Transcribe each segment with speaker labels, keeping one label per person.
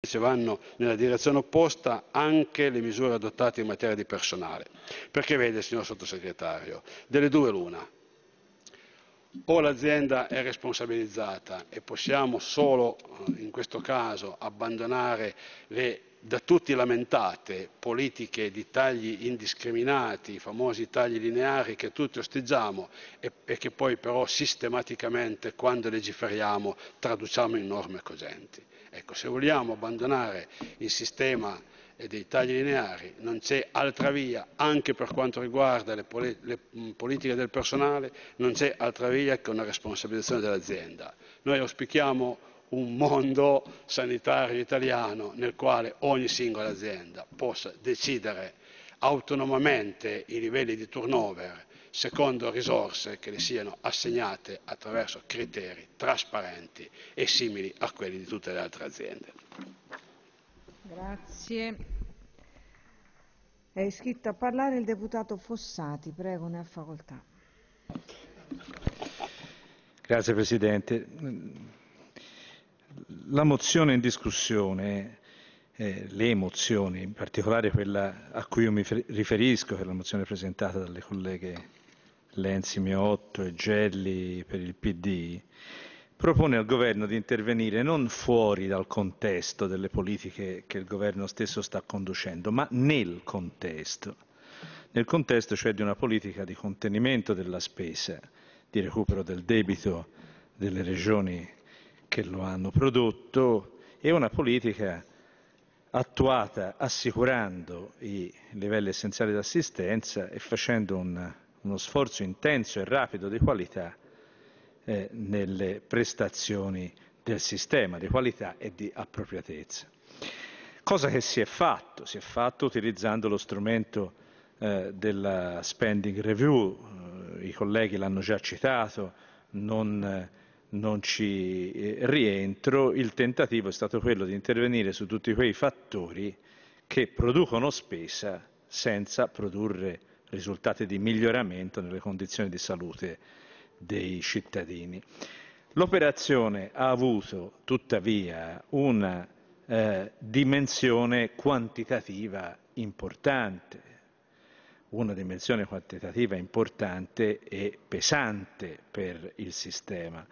Speaker 1: Invece vanno nella direzione opposta anche le misure adottate in materia di personale. Perché vede, signor sottosegretario, delle due l'una. O l'azienda è responsabilizzata e possiamo solo eh, in questo caso abbandonare le da tutti lamentate politiche di tagli indiscriminati, i famosi tagli lineari che tutti osteggiamo e, e che poi però sistematicamente quando legiferiamo traduciamo in norme cogenti. Ecco, se vogliamo abbandonare il sistema eh, dei tagli lineari, non c'è altra via, anche per quanto riguarda le, poli le politiche del personale, non c'è altra via che una responsabilizzazione dell'azienda. Noi auspichiamo un mondo sanitario italiano nel quale ogni singola azienda possa decidere autonomamente i livelli di turnover secondo risorse che le siano assegnate attraverso criteri trasparenti e simili a quelli di tutte le altre aziende.
Speaker 2: Grazie. È iscritto a parlare il deputato Fossati, prego, ne ha facoltà. Grazie Presidente. La mozione in discussione, eh, le mozioni, in particolare quella a cui io mi riferisco, che è la mozione presentata dalle colleghe Lenzi, Miotto e Gelli per il PD, propone al governo di intervenire non fuori dal contesto delle politiche che il governo stesso sta conducendo, ma nel contesto, nel contesto cioè di una politica di contenimento della spesa, di recupero del debito delle regioni che lo hanno prodotto e una politica attuata assicurando i livelli essenziali di assistenza e facendo un, uno sforzo intenso e rapido di qualità eh, nelle prestazioni del sistema, di qualità e di appropriatezza. Cosa che si è fatto? Si è fatto utilizzando lo strumento eh, della spending review, eh, i colleghi l'hanno già citato, non non ci eh, rientro, il tentativo è stato quello di intervenire su tutti quei fattori che producono spesa senza produrre risultati di miglioramento nelle condizioni di salute dei cittadini. L'operazione ha avuto tuttavia una eh, dimensione quantitativa importante, una dimensione quantitativa importante e pesante per il sistema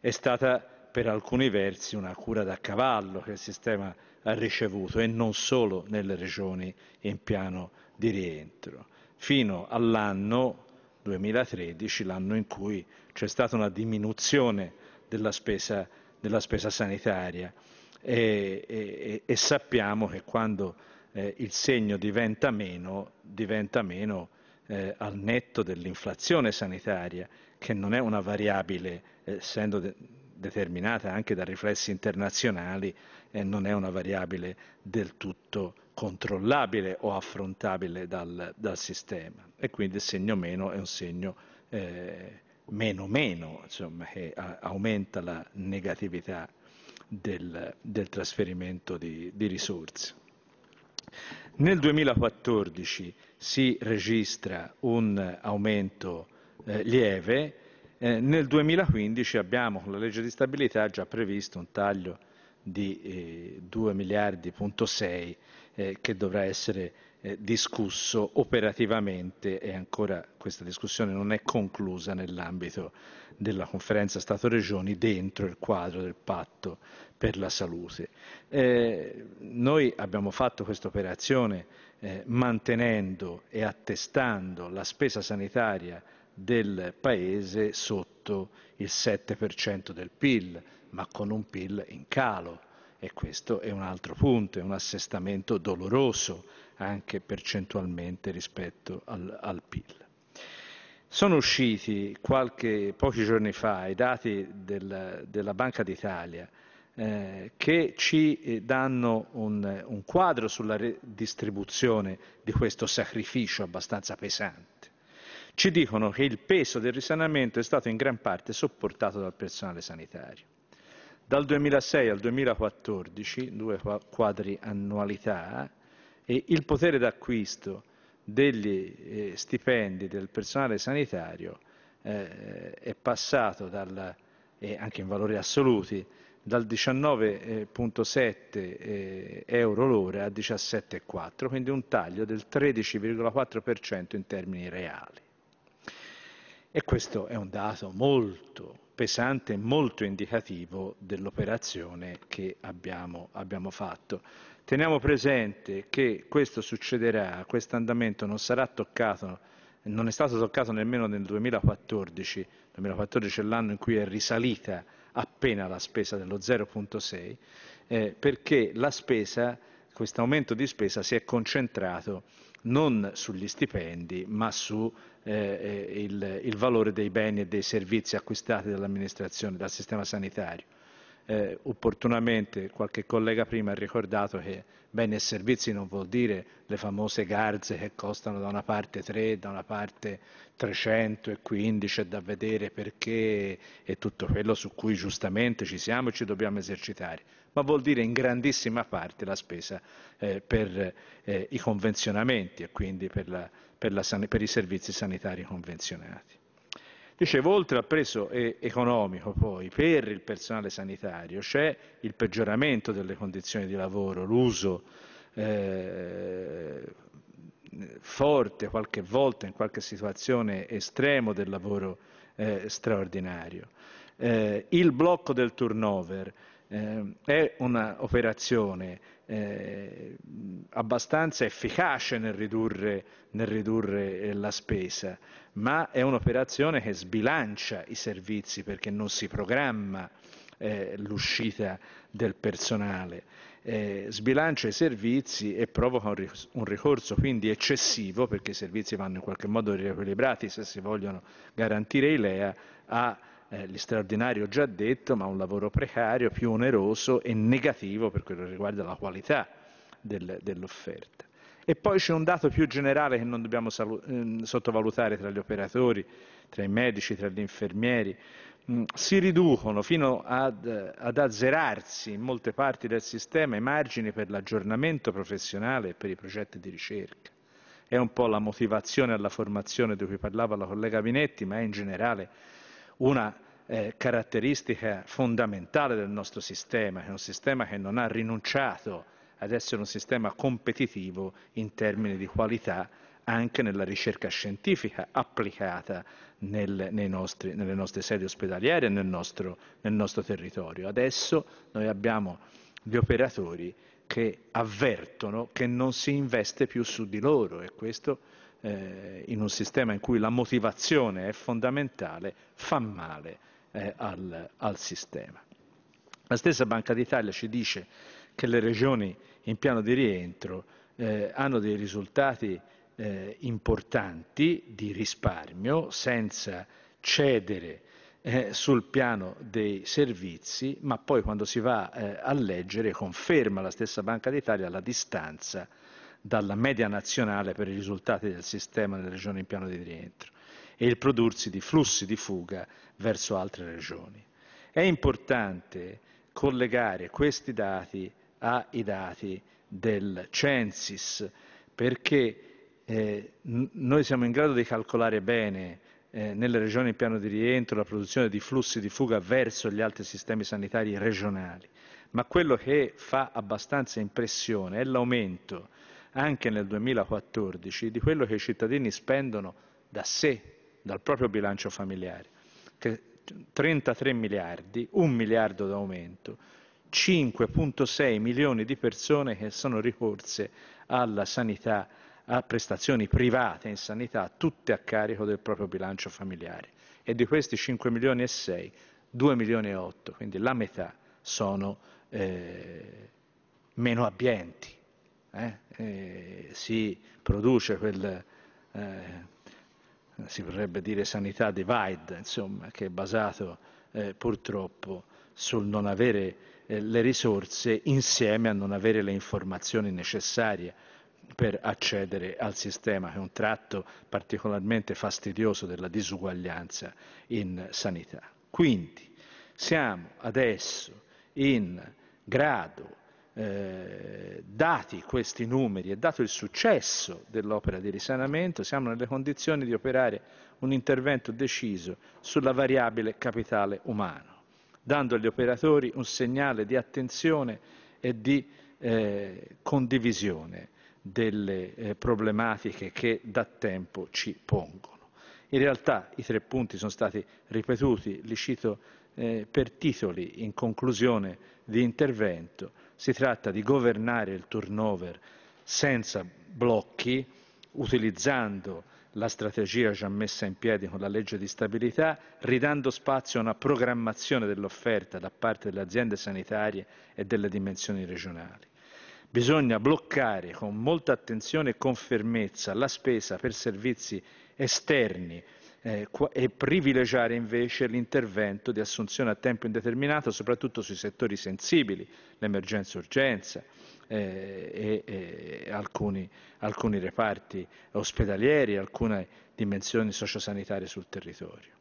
Speaker 2: è stata per alcuni versi una cura da cavallo che il sistema ha ricevuto e non solo nelle regioni in piano di rientro, fino all'anno 2013, l'anno in cui c'è stata una diminuzione della spesa, della spesa sanitaria e, e, e, sappiamo che quando eh, il segno diventa meno, diventa meno eh, al netto dell'inflazione sanitaria, che non è una variabile, eh, essendo de- determinata anche da riflessi internazionali, eh, non è una variabile del tutto controllabile o affrontabile dal, dal sistema. E quindi il segno meno è un segno eh, meno meno, insomma, che a- eh, aumenta la negatività del, del trasferimento di, di risorse. Nel 2014 si registra un aumento eh, lieve. Eh, nel 2015 abbiamo con la legge di stabilità già previsto un taglio di eh, 2 miliardi,6 eh, che dovrà essere eh, discusso operativamente e ancora questa discussione non è conclusa nell'ambito della conferenza Stato-Regioni dentro il quadro del patto per la salute. Eh, noi abbiamo fatto questa operazione eh, mantenendo e attestando la spesa sanitaria del Paese sotto il 7% del PIL, ma con un PIL in calo e questo è un altro punto, è un assestamento doloroso anche percentualmente rispetto al, al PIL. Sono usciti qualche, pochi giorni fa i dati del, della Banca d'Italia eh, che ci eh, danno un, un quadro sulla redistribuzione di questo sacrificio abbastanza pesante. Ci dicono che il peso del risanamento è stato in gran parte sopportato dal personale sanitario. Dal 2006 al 2014, due quadri annualità, e il potere d'acquisto degli eh, stipendi del personale sanitario eh, è passato dal, anche in valori assoluti dal 19,7 eh, euro l'ora a 17,4, quindi un taglio del 13,4% in termini reali. E questo è un dato molto pesante, molto indicativo dell'operazione che abbiamo, abbiamo fatto. Teniamo presente che questo succederà, questo andamento non sarà toccato non è stato toccato nemmeno nel 2014, 2014 è l'anno in cui è risalita appena la spesa dello 0.6, eh, perché la spesa, questo aumento di spesa si è concentrato non sugli stipendi ma sul eh, eh valore dei beni e dei servizi acquistati dall'amministrazione, dal sistema sanitario eh, opportunamente qualche collega prima ha ricordato che beni e servizi non vuol dire le famose garze che costano da una parte 3, da una parte 300 e 15 è da vedere perché è tutto quello su cui giustamente ci siamo e ci dobbiamo esercitare, ma vuol dire in grandissima parte la spesa eh, per eh, i convenzionamenti e quindi per, la, per, la, per i servizi sanitari convenzionati. Dicevo, oltre al prezzo economico poi, per il personale sanitario c'è il peggioramento delle condizioni di lavoro, l'uso eh, forte qualche volta in qualche situazione estremo del lavoro eh, straordinario. Eh, il blocco del turnover eh, è un'operazione eh, abbastanza efficace nel ridurre, nel ridurre eh, la spesa, ma è un'operazione che sbilancia i servizi perché non si programma eh, l'uscita del personale. Eh, sbilancia i servizi e provoca un, ric- un, ricorso quindi eccessivo, perché i servizi vanno in qualche modo riequilibrati se si vogliono garantire i LEA, a eh, straordinario già detto, ma un lavoro precario, più oneroso e negativo per quello che riguarda la qualità del, dell'offerta. E poi c'è un dato più generale che non dobbiamo salu- ehm, sottovalutare tra gli operatori, tra i medici, tra gli infermieri. Mm, si riducono fino ad, ad azzerarsi in molte parti del sistema i margini per l'aggiornamento professionale e per i progetti di ricerca. È un po' la motivazione alla formazione di cui parlava la collega Vinetti, ma è in generale una eh, caratteristica fondamentale del nostro sistema, che è un sistema che non ha rinunciato ad essere un sistema competitivo in termini di qualità anche nella ricerca scientifica applicata nel, nostri, nelle nostre sedi ospedaliere e nel nostro, nel nostro territorio. Adesso noi abbiamo gli operatori che avvertono che non si investe più su di loro e questo eh, in un sistema in cui la motivazione è fondamentale, fa male eh, al, al sistema. La stessa Banca d'Italia ci dice che le regioni in piano di rientro eh, hanno dei risultati eh, importanti di risparmio senza cedere eh, sul piano dei servizi, ma poi quando si va eh, a leggere conferma la stessa Banca d'Italia la distanza dalla media nazionale per i risultati del sistema delle regioni in piano di rientro e il prodursi di flussi di fuga verso altre regioni. È importante collegare questi dati ai dati del Censis perché eh, noi siamo in grado di calcolare bene eh, nelle regioni in piano di rientro la produzione di flussi di fuga verso gli altri sistemi sanitari regionali, ma quello che fa abbastanza impressione è l'aumento anche nel 2014 di quello che i cittadini spendono da sé, dal proprio bilancio familiare, che 33 miliardi, un miliardo d'aumento, 5.6 milioni di persone che sono ricorse alla sanità, a prestazioni private in sanità, tutte a carico del proprio bilancio familiare. E di questi 5 milioni e 6, 2 milioni e 8, quindi la metà, sono eh, meno abbienti eh, si produce quel, eh, si vorrebbe dire sanità divide, insomma, che è basato eh, purtroppo sul non avere eh, le risorse insieme a non avere le informazioni necessarie per accedere al sistema, che è un tratto particolarmente fastidioso della disuguaglianza in sanità. Quindi siamo adesso in grado eh, dati questi numeri e dato il successo dell'opera di risanamento, siamo nelle condizioni di operare un intervento deciso sulla variabile capitale umano, dando agli operatori un segnale di attenzione e di eh, condivisione delle eh, problematiche che da tempo ci pongono. In realtà i tre punti sono stati ripetuti, li cito eh, per titoli in conclusione di intervento, si tratta di governare il turnover senza blocchi, utilizzando la strategia già messa in piedi con la legge di stabilità, ridando spazio a una programmazione dell'offerta da parte delle aziende sanitarie e delle dimensioni regionali. Bisogna bloccare con molta attenzione e con fermezza la spesa per servizi esterni eh, e privilegiare invece l'intervento di assunzione a tempo indeterminato soprattutto sui settori sensibili, l'emergenza-urgenza eh, e, e alcuni, alcuni reparti ospedalieri, alcune dimensioni sociosanitarie sul territorio.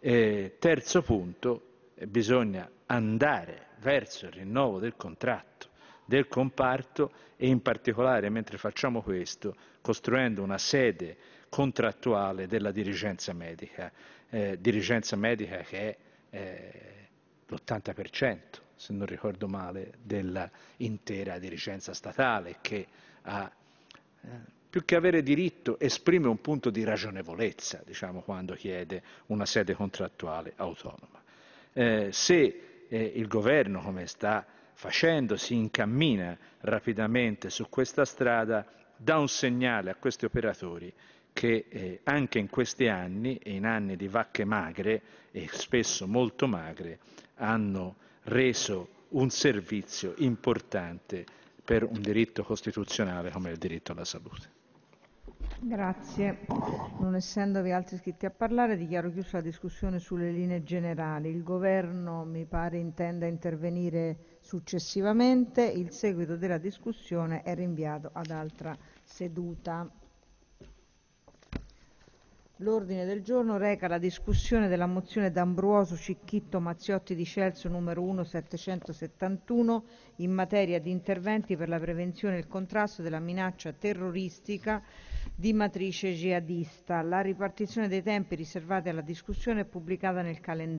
Speaker 2: E eh, terzo punto, eh, bisogna andare verso il rinnovo del contratto del comparto e in particolare mentre facciamo questo costruendo una sede contrattuale della dirigenza medica, eh, dirigenza medica che è eh, l'80%, se non ricordo male, dell'intera dirigenza statale che ha, eh, più che avere diritto, esprime un punto di ragionevolezza, diciamo, quando chiede una sede contrattuale autonoma. Eh, se eh, il governo, come sta facendo, si incammina rapidamente su questa strada, dà un segnale a questi operatori che eh, anche in questi anni e in anni di vacche magre e spesso molto magre hanno reso un servizio importante per un diritto costituzionale come il diritto alla salute. Grazie. Non essendovi altri iscritti a parlare, dichiaro chiusa la discussione sulle linee generali. Il Governo mi pare intenda intervenire successivamente. Il seguito della discussione è rinviato ad altra seduta. L'ordine del giorno reca la discussione della mozione D'Ambruoso Cicchitto Mazziotti di Celso numero 1771 in materia di interventi per la prevenzione e il contrasto della minaccia terroristica di matrice jihadista. La ripartizione dei tempi riservati alla discussione è pubblicata nel calendario.